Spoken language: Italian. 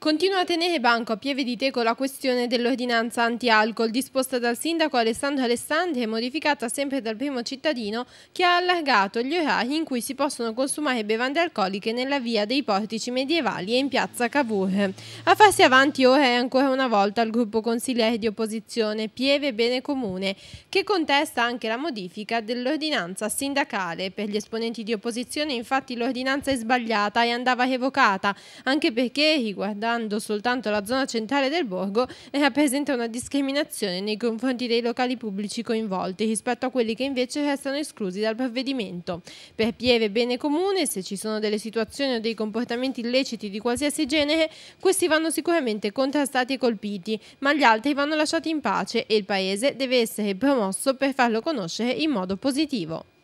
Continua a tenere banco a pieve di teco la questione dell'ordinanza anti-alcol disposta dal sindaco Alessandro Alessandri e modificata sempre dal primo cittadino che ha allargato gli orari in cui si possono consumare bevande alcoliche nella via dei portici medievali e in piazza Cavour. A farsi avanti ora è ancora una volta il gruppo consigliere di opposizione Pieve Bene Comune che contesta anche la modifica dell'ordinanza sindacale. Per gli esponenti di opposizione infatti l'ordinanza è sbagliata e andava revocata anche perché riguarda riguardando soltanto la zona centrale del borgo, eh, rappresenta una discriminazione nei confronti dei locali pubblici coinvolti rispetto a quelli che invece restano esclusi dal provvedimento. Per Pieve Bene Comune, se ci sono delle situazioni o dei comportamenti illeciti di qualsiasi genere, questi vanno sicuramente contrastati e colpiti, ma gli altri vanno lasciati in pace e il Paese deve essere promosso per farlo conoscere in modo positivo.